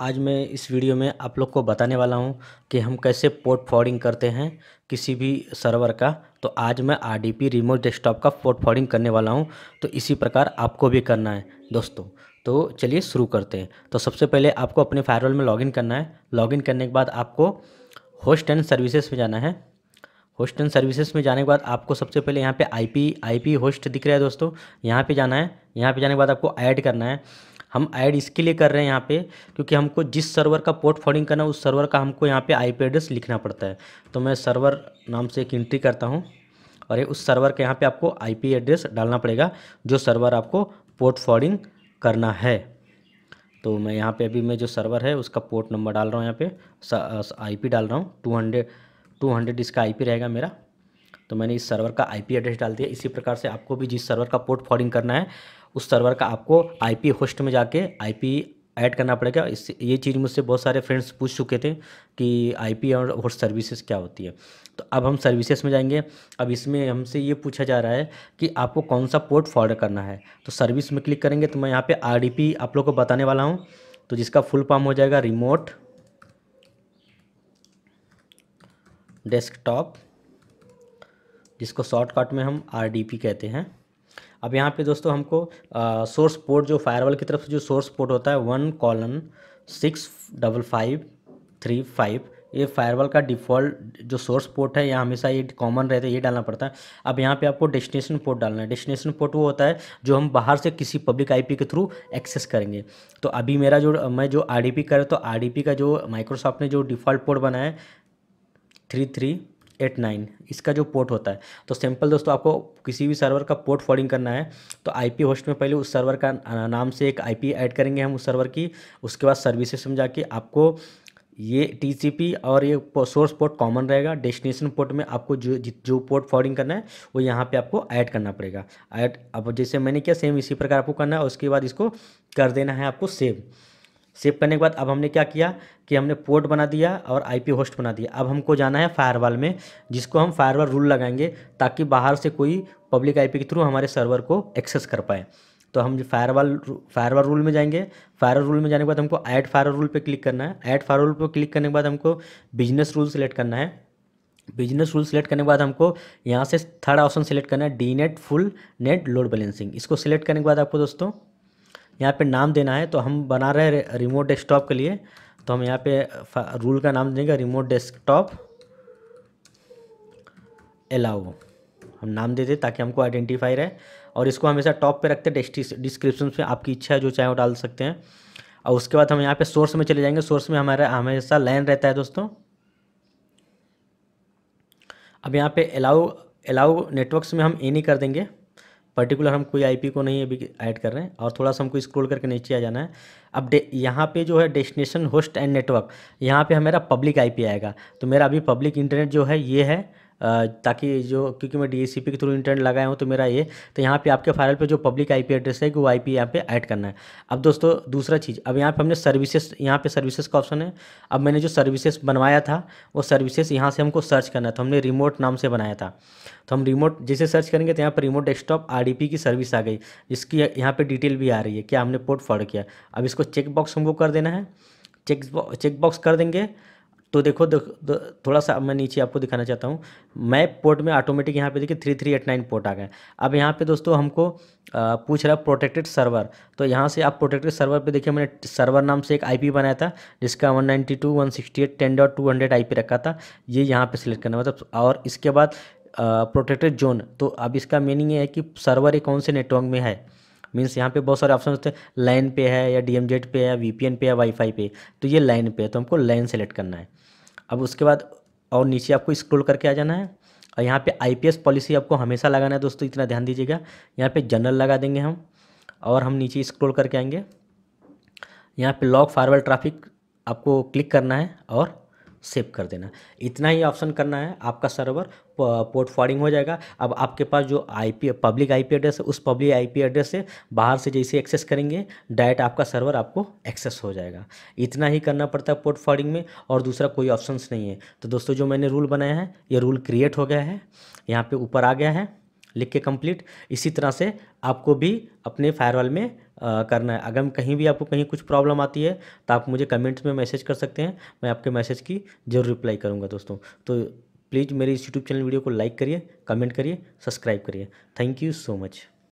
आज मैं इस वीडियो में आप लोग को बताने वाला हूँ कि हम कैसे पोर्ट फॉरवर्डिंग करते हैं किसी भी सर्वर का तो आज मैं R D P remote desktop का पोर्ट फॉरवर्डिंग करने वाला हूँ तो इसी प्रकार आपको भी करना है दोस्तों तो चलिए शुरू करते हैं तो सबसे पहले आपको अपने फायरवॉल में लॉगिन करना है लॉगिन करने के बाद आपको होस्ट एंड सर्विसेज में जाना है होस्ट एंड सर्विसेज में जाने के बाद आपको सबसे पहले यहाँ पे आईपी आईपी होस्ट दिख रहा है दोस्तों यहाँ पे जाना है यहाँ पे जाने के बाद आपको ऐड करना है हम ऐड इसके लिए कर रहे हैं यहाँ पे क्योंकि हमको जिस सर्वर का पोर्ट फॉर्डिंग करना है उस सर्वर का हमको यहाँ पे आई एड्रेस लिखना पड़ता है तो मैं सर्वर नाम से एक एंट्री करता हूँ और ये उस सर्वर के यहाँ पे आपको आईपी एड्रेस डालना पड़ेगा जो सर्वर आपको पोर्ट फॉर्डिंग करना है तो मैं यहाँ पे अभी मैं जो सर्वर है उसका पोर्ट नंबर डाल रहा हूँ यहाँ पे पी डाल रहा हूँ टू हंड्रेड टू हंड्रेड इसका आई रहेगा मेरा तो मैंने इस सर्वर का आईपी एड्रेस डाल दिया इसी प्रकार से आपको भी जिस सर्वर का पोर्ट फॉर्डिंग करना है उस सर्वर का आपको आईपी होस्ट में जाके आईपी ऐड करना पड़ेगा इस ये चीज़ मुझसे बहुत सारे फ्रेंड्स पूछ चुके थे कि आईपी और होस्ट सर्विसेज क्या होती है तो अब हम सर्विसेज में जाएंगे अब इसमें हमसे ये पूछा जा रहा है कि आपको कौन सा पोर्ट फॉर्ड करना है तो सर्विस में क्लिक करेंगे तो मैं यहाँ पर आर आप लोग को बताने वाला हूँ तो जिसका फुल फॉर्म हो जाएगा रिमोट डेस्कटॉप जिसको शॉर्टकट में हम आरडीपी कहते हैं अब यहाँ पे दोस्तों हमको सोर्स पोर्ट जो फायरवॉल की तरफ से जो सोर्स पोर्ट होता है one colon six double five three five ये फायरवॉल का डिफ़ॉल्ट जो सोर्स पोर्ट है यहाँ हमेशा ये कॉमन रहता है ये डालना पड़ता है अब यहाँ पे आपको डेस्टिनेशन पोर्ट डालना है डेस्टिनेशन पोर्ट वो होता है जो हम बाहर से किसी पब्लिक आईपी के थ्रू एक्सेस करेंगे तो अभी मेरा जो मैं जो आरडीपी कर तो आरडीपी का जो माइक्रोसॉफ्ट ने जो डिफ़ॉल्ट पोर्ट बनाया है थ्री थ्री एट नाइन इसका जो पोर्ट होता है तो सिंपल दोस्तों आपको किसी भी सर्वर का पोर्ट फॉर्डिंग करना है तो आईपी होस्ट में पहले उस सर्वर का नाम से एक आईपी ऐड करेंगे हम उस सर्वर की उसके बाद सर्विसेज में जाके आपको ये टीसीपी और ये सोर्स पोर्ट कॉमन रहेगा डेस्टिनेशन पोर्ट में आपको जो जो पोर्ट फॉर्डिंग करना है वो यहाँ पे आपको ऐड करना पड़ेगा ऐड अब जैसे मैंने किया सेम इसी प्रकार आपको करना है उसके बाद इसको कर देना है आपको सेव सेव करने के बाद अब हमने क्या किया कि हमने पोर्ट बना दिया और आईपी होस्ट बना दिया अब हमको जाना है फायरवाल में जिसको हम फायरवॉल रूल लगाएंगे ताकि बाहर से कोई पब्लिक आईपी के थ्रू हमारे सर्वर को एक्सेस कर पाए तो हम फायरवॉल फायरवॉल रूल में जाएंगे फायरवॉल रूल में जाने के बाद हमको ऐड फायर रूल पर क्लिक करना है ऐड फायर रूल पर क्लिक करने के बाद हमको बिजनेस रूल सेलेक्ट करना है बिजनेस रूल सेलेक्ट करने के बाद हमको यहाँ से थर्ड ऑप्शन सेलेक्ट करना है D NAT full NAT load balancing इसको सेलेक्ट करने के बाद आपको दोस्तों यहाँ पे नाम देना है तो हम बना रहे हैं रिमोट डेस्कटॉप के लिए तो हम यहाँ पे रूल का नाम देंगे रिमोट डेस्कटॉप अलाउ हम नाम देते ताकि हमको आइडेंटिफाई रहे और इसको हमेशा टॉप पे रखते हैं डिस्क्रिप्शन में आपकी इच्छा है जो चाहे वो डाल सकते हैं और उसके बाद हम यहाँ पे सोर्स में चले जाएंगे सोर्स में हमारा हमेशा लाइन रहता है दोस्तों अब यहाँ पे अलाउ अलाउ नेटवर्क्स में हम ए नहीं कर देंगे पर्टिकुलर हम कोई आईपी को नहीं अभी ऐड कर रहे हैं और थोड़ा सा हमको स्क्रॉल करके नीचे आ जाना है अब डे यहाँ पे जो है डेस्टिनेशन होस्ट एंड नेटवर्क यहाँ पे हमारा पब्लिक आईपी आएगा तो मेरा अभी पब्लिक इंटरनेट जो है ये है ताकि जो क्योंकि मैं डी के थ्रू इंटरनेट लगाया हूँ तो मेरा ये तो यहाँ पे आपके फाइल पे जो पब्लिक आईपी एड्रेस है कि वो आईपी यहाँ पर ऐड करना है अब दोस्तों दूसरा चीज़ अब यहाँ पे हमने सर्विसेज यहाँ पे सर्विसेज का ऑप्शन है अब मैंने जो सर्विसेज बनवाया था वो सर्विसेज यहाँ से हमको सर्च करना है तो हमने रिमोट नाम से बनाया था तो हम रिमोट जैसे सर्च करेंगे तो यहाँ पर रिमोट डेस्कटॉप आर की सर्विस आ गई जिसकी यहाँ पर डिटेल भी आ रही है क्या हमने पोर्ट फॉर्ड किया अब इसको चेक बॉक्स हमको कर देना है चेक चेक बॉक्स कर देंगे तो देखो थोड़ा सा मैं नीचे आपको दिखाना चाहता हूँ मैप पोर्ट में ऑटोमेटिक यहाँ पे देखिए three three eight nine port आ गए अब यहाँ पे दोस्तों हमको पूछ रहा है प्रोटेक्टेड सर्वर तो यहाँ से आप प्रोटेक्टेड सर्वर पे देखिए मैंने सर्वर नाम से एक आईपी बनाया था जिसका one ninety two one sixty eight ten dot two hundred आई रखा था ये यहाँ पर सिलेक्ट करना मतलब और इसके बाद प्रोटेक्टेड जोन तो अब इसका मीनिंग ये है कि सर्वर ये कौन से नेटवर्क में है मीन्स यहाँ पे बहुत सारे ऑप्शन होते हैं लाइन पे है या डी पे है वीपीएन पे है वाईफाई पे तो ये लाइन पे है तो हमको लाइन सेलेक्ट करना है अब उसके बाद और नीचे आपको स्क्रोल करके आ जाना है और यहाँ पे आईपीएस पॉलिसी आपको हमेशा लगाना है दोस्तों इतना ध्यान दीजिएगा यहाँ पे जनरल लगा देंगे हम और हम नीचे स्क्रोल करके आएंगे यहाँ पे लॉक फारवर्ड ट्रैफिक आपको क्लिक करना है और सेव कर देना इतना ही ऑप्शन करना है आपका सर्वर पोर्ट फॉर्डिंग हो जाएगा अब आपके पास जो आईपी पब्लिक आईपी एड्रेस है उस पब्लिक आईपी एड्रेस से बाहर से जैसे एक्सेस करेंगे डायरेक्ट आपका सर्वर आपको एक्सेस हो जाएगा इतना ही करना पड़ता है पोर्ट फॉर्डिंग में और दूसरा कोई ऑप्शंस नहीं है तो दोस्तों जो मैंने रूल बनाया है ये रूल क्रिएट हो गया है यहाँ पर ऊपर आ गया है लिख के कंप्लीट इसी तरह से आपको भी अपने फायरवॉल में करना है अगर कहीं भी आपको कहीं कुछ प्रॉब्लम आती है तो आप मुझे कमेंट्स में मैसेज कर सकते हैं मैं आपके मैसेज की जरूर रिप्लाई करूँगा दोस्तों तो प्लीज़ मेरे इस यूट्यूब चैनल वीडियो को लाइक करिए कमेंट करिए सब्सक्राइब करिए थैंक यू सो मच